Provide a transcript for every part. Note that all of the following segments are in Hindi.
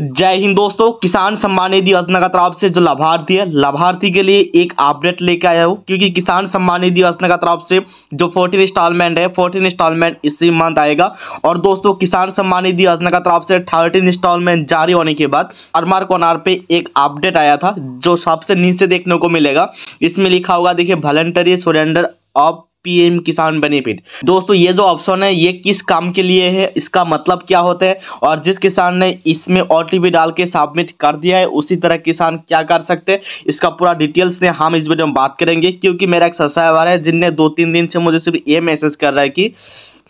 जय हिंद दोस्तों किसान सम्मान निधि योजना का तरफ से जो लाभार्थी है लाभार्थी के लिए एक अपडेट लेके आया हूँ क्योंकि किसान सम्मान निधि योजना का तरफ से जो फोर्टीन इंस्टॉलमेंट है फोर्टीन इंस्टॉलमेंट इसी मंथ आएगा और दोस्तों किसान सम्मान निधि योजना का तरफ से थर्टीन इंस्टॉलमेंट जारी होने के बाद अरमार कोनार पे एक अपडेट आया था जो सबसे नीचे देखने को मिलेगा इसमें लिखा होगा देखिए voluntary surrender of PM Kisan benefit दोस्तों ये जो ऑप्शन है ये किस काम के लिए है इसका मतलब क्या होता है और जिस किसान ने इसमें ओ डाल के सबमिट कर दिया है उसी तरह किसान क्या कर सकते हैं इसका पूरा डिटेल्स में हम इस वीडियो में बात करेंगे क्योंकि मेरा एक सब्सक्राइबर है जिनने दो तीन दिन से मुझे सिर्फ ये मैसेज कर रहा है कि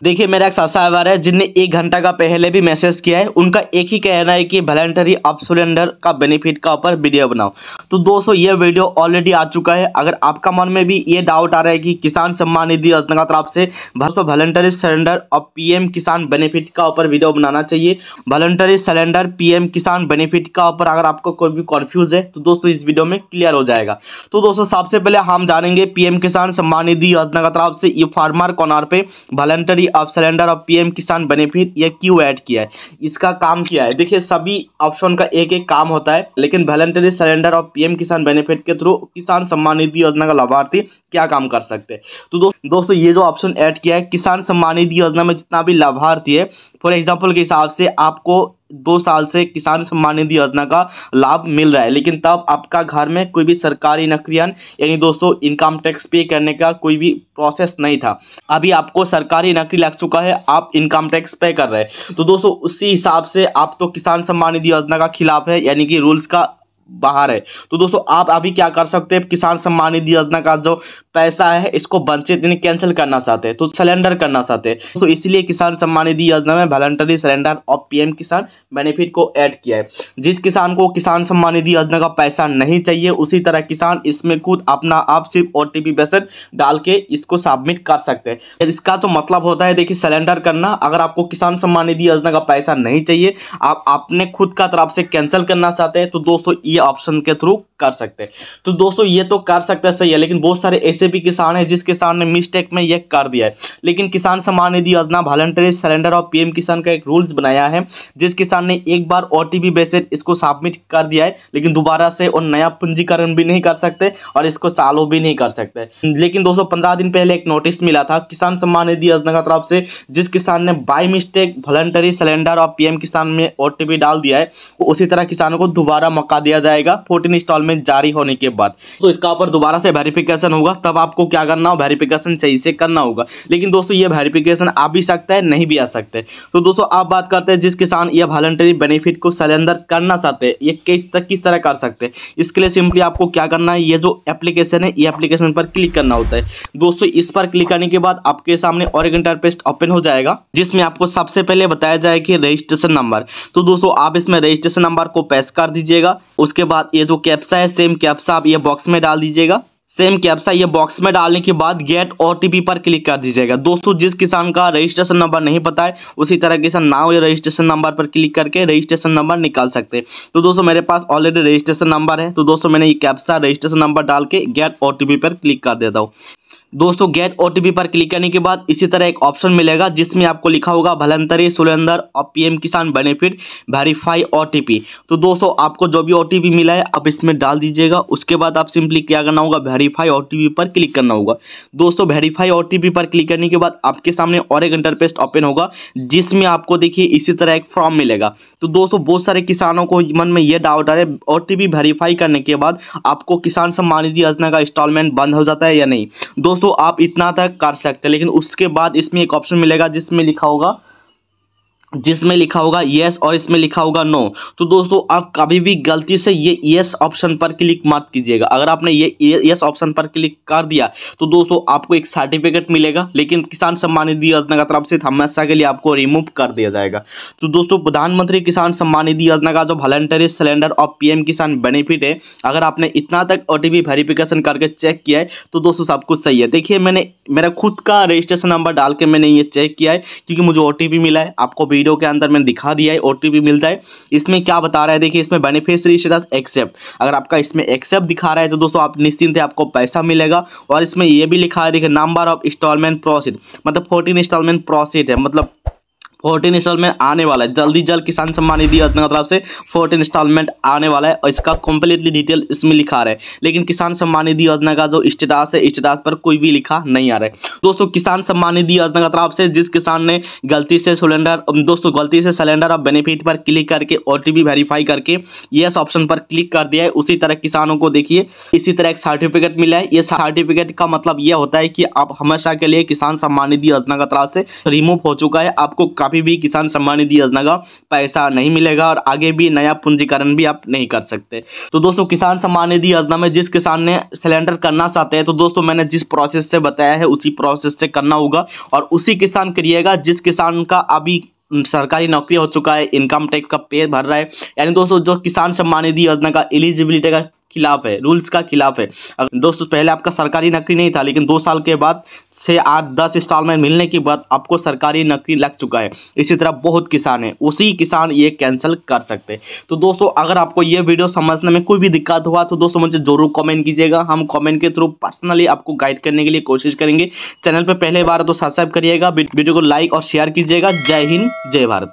देखिए मेरा एक आवार है जिनने एक घंटा का पहले भी मैसेज किया है उनका एक ही कहना है कि वॉलेंटरी अप सिलेंडर का बेनिफिट का ऊपर वीडियो बनाओ तो दोस्तों ये वीडियो ऑलरेडी आ चुका है अगर आपका मन में भी ये डाउट आ रहा है कि किसान सम्मान निधि योजना की तरफ से वॉलेंटरी सिलेंडर और पीएम किसान बेनिफिट का ऊपर वीडियो बनाना चाहिए voluntary cylinder PM Kisan benefit का ऊपर अगर आपको कोई भी कॉन्फ्यूज है तो दोस्तों इस वीडियो में क्लियर हो जाएगा तो दोस्तों सबसे पहले हम जानेंगे पीएम किसान सम्मान निधि योजना का तरफ से ये फार्मर कॉर्नर पे voluntary of cylinder of PM Kisan benefit ये क्यों ऐड किया है इसका काम किया है देखिए सभी ऑप्शन का एक एक काम होता है लेकिन voluntary cylinder of PM Kisan benefit के थ्रू किसान सम्मान निधि योजना का लाभार्थी क्या काम कर सकते हैं तो दो, दोस्तों ये जो ऑप्शन ऐड किया है किसान सम्मान निधि योजना में जितना भी लाभार्थी है फॉर एग्जाम्पल के हिसाब से आपको दो साल से किसान सम्मान निधि योजना का लाभ मिल रहा है लेकिन तब आपका घर में कोई भी सरकारी नकरियन यानी दोस्तों इनकम टैक्स पे करने का कोई भी प्रोसेस नहीं था अभी आपको सरकारी नौकरी लग चुका है आप इनकम टैक्स पे कर रहे हैं तो दोस्तों उसी हिसाब से आप तो किसान सम्मान निधि योजना का खिलाफ है यानी कि रूल्स का बाहर है तो दोस्तों आप अभी क्या कर सकते हैं किसान सम्मान निधि योजना का जो पैसा है इसको वंचित दिन कैंसिल करना चाहते हैं तो सिलेंडर करना चाहते हैं तो इसलिए किसान सम्मान निधि योजना में वॉलंटरी सिलेंडर और पीएम किसान बेनिफिट को ऐड किया है जिस किसान को किसान सम्मान निधि योजना का पैसा नहीं चाहिए उसी तरह किसान इसमें खुद अपना आप सिर्फ ओ टी डाल के इसको सबमिट कर सकते हैं इसका तो मतलब होता है देखिए सिलेंडर करना अगर आपको किसान सम्मान निधि योजना का पैसा नहीं चाहिए आप अपने खुद का तरफ से कैंसिल करना चाहते हैं तो दोस्तों ये ऑप्शन के थ्रू कर सकते हैं तो दोस्तों ये तो कर सकते हैं सही है लेकिन बहुत सारे ऐसे ऐसे भी किसान है जिस किसान ने मिस्टेक में यह कर दिया है लेकिन किसान सम्मान निधि योजना वॉलंटरी सरेंडर ऑफ पीएम किसान का एक रूल्स बनाया है जिस किसान ने एक बार ओ टी इसको सबमिट कर दिया है लेकिन दोबारा से और नया पंजीकरण भी नहीं कर सकते और इसको चालू भी नहीं कर सकते लेकिन दोस्तों पंद्रह दिन पहले एक नोटिस मिला था किसान सम्मान निधि योजना की तरफ से जिस किसान ने बाई मिस्टेक वॉलंटरी सिलेंडर और पीएम किसान में ओ डाल दिया है उसी तरह किसानों को दोबारा मौका दिया जाएगा फोर्टीन इंस्टॉलमेंट जारी होने के बाद तो इसका ऊपर दोबारा से वेरिफिकेशन होगा तब तब आपको क्या करना हो वेरिफिकेशन सही से करना होगा लेकिन दोस्तों ये वेरिफिकेशन आ भी सकता है नहीं भी आ सकता तो दोस्तों आप बात करते हैं जिस किसान यह वॉलंटरी बेनिफिट को सरेंडर करना चाहते हैं ये किस तक किस तरह कर सकते हैं इसके लिए सिंपली आपको क्या करना है ये जो एप्लीकेशन है ये एप्लीकेशन पर क्लिक करना होता है दोस्तों इस पर क्लिक करने के बाद आपके सामने और एक इंटरपेस्ट ओपन हो जाएगा जिसमें आपको सबसे पहले बताया जाए कि रजिस्ट्रेशन नंबर तो दोस्तों आप इसमें रजिस्ट्रेशन नंबर को पैस कर दीजिएगा उसके बाद ये जो कैप्सा है सेम कैप्सा आप ये बॉक्स में डाल दीजिएगा सेम कैप्सा ये बॉक्स में डालने के बाद गेट ओटीपी पर क्लिक कर दीजिएगा दोस्तों जिस किसान का रजिस्ट्रेशन नंबर नहीं पता है उसी तरह किसान नाव या रजिस्ट्रेशन नंबर पर क्लिक करके रजिस्ट्रेशन नंबर निकाल सकते हैं तो दोस्तों मेरे पास ऑलरेडी रजिस्ट्रेशन नंबर है तो दोस्तों मैंने ये कैप्सा रजिस्ट्रेशन नंबर डाल के गेट ओ पर क्लिक कर देता हूँ दोस्तों गेट ओ पर क्लिक करने के बाद इसी तरह एक ऑप्शन मिलेगा जिसमें आपको लिखा होगा भलंतरी सुलेंदर और पीएम किसान बेनिफिट वेरीफाई ओ तो दोस्तों आपको जो भी ओ मिला है आप इसमें डाल दीजिएगा उसके बाद आप सिंपली क्या करना होगा वेरीफाई ओ पर क्लिक करना होगा दोस्तों वेरीफाई ओ पर क्लिक करने के बाद आपके सामने और एक इंटरपेस्ट ओपन होगा जिसमें आपको देखिए इसी तरह एक फॉर्म मिलेगा तो दोस्तों बहुत सारे किसानों को मन में यह डाउट आ रहा है ओ वेरीफाई करने के बाद आपको किसान सम्मान निधि योजना का इंस्टॉलमेंट बंद हो जाता है या नहीं दोस्तों दोस्तों आप इतना तक कर सकते हैं लेकिन उसके बाद इसमें एक ऑप्शन मिलेगा जिसमें लिखा होगा जिसमें लिखा होगा येस और इसमें लिखा होगा नो तो दोस्तों आप कभी भी गलती से ये येस ऑप्शन पर क्लिक मत कीजिएगा अगर आपने ये येस ऑप्शन पर क्लिक कर दिया तो दोस्तों आपको एक सर्टिफिकेट मिलेगा लेकिन किसान सम्मान निधि योजना का तरफ से हमेशा के लिए आपको रिमूव कर दिया जाएगा तो दोस्तों प्रधानमंत्री किसान सम्मान निधि योजना का जो वॉलेंटरी सिलेंडर और पी किसान बेनिफिट है अगर आपने इतना तक ओ वेरिफिकेशन करके चेक किया है तो दोस्तों सब कुछ सही है देखिए मैंने मेरा खुद का रजिस्ट्रेशन नंबर डाल के मैंने ये चेक किया है क्योंकि मुझे ओ मिला है आपको भी वीडियो के अंदर मैंने दिखा दिया है ओटीपी मिलता है इसमें क्या बता रहा है देखिए इसमें बेनिफिशरी स्टेटस एक्सेप्ट अगर आपका इसमें एक्सेप्ट दिखा रहा है तो दोस्तों आप निश्चिंत है आपको पैसा मिलेगा और इसमें यह भी लिखा है देखिए नंबर ऑफ इंस्टॉलमेंट प्रोसेस मतलब फोर्टीन इंस्टॉलमेंट प्रोसेस है मतलब फोर्टीन इंस्टॉलमेंट आने वाला है जल्दी जल्द किसान सम्मान निधि योजना की तरफ से फोर्टीन इंस्टॉलमेंट आने वाला है और इसका कंप्लीटली डिटेल इसमें लिखा रहा है लेकिन किसान सम्मान निधि योजना का जो स्टेटस है स्टेटस पर कोई भी लिखा नहीं आ रहा है दोस्तों किसान सम्मान निधि योजना की तरफ से जिस किसान ने गलती से सिलेंडर दोस्तों गलती से सिलेंडर और बेनिफिट पर क्लिक करके ओ वेरीफाई करके ये ऑप्शन पर क्लिक कर दिया है उसी तरह किसानों को देखिए इसी तरह एक सर्टिफिकेट मिला है ये सर्टिफिकेट का मतलब यह होता है कि आप हमेशा के लिए किसान सम्मान निधि योजना का तरफ से रिमूव हो चुका है आपको अभी भी किसान सम्मान निधि योजना का पैसा नहीं मिलेगा और आगे भी नया पूंजीकरण भी आप नहीं कर सकते तो दोस्तों किसान सम्मान निधि योजना में जिस किसान ने सिलेंडर करना चाहते हैं तो दोस्तों मैंने जिस प्रोसेस से बताया है उसी प्रोसेस से करना होगा और उसी किसान करिएगा जिस किसान का अभी सरकारी नौकरी हो चुका है इनकम टैक्स का पे भर रहा है यानी दोस्तों जो किसान सम्मान निधि योजना का एलिजिबिलिटी का खिलाफ है रूल्स का खिलाफ है दोस्तों पहले आपका सरकारी नौकरी नहीं था लेकिन दो साल के बाद से आठ दस इंस्टॉलमेंट मिलने के बाद आपको सरकारी नौकरी लग चुका है इसी तरह बहुत किसान है उसी किसान ये कैंसिल कर सकते हैं तो दोस्तों अगर आपको ये वीडियो समझने में कोई भी दिक्कत हुआ तो दोस्तों मुझे जरूर कॉमेंट कीजिएगा हम कॉमेंट के थ्रू पर्सनली आपको गाइड करने के लिए कोशिश करेंगे चैनल पर पहले बार तो सब्सक्राइब करिएगा वीडियो को लाइक और शेयर कीजिएगा जय हिंद जय भारत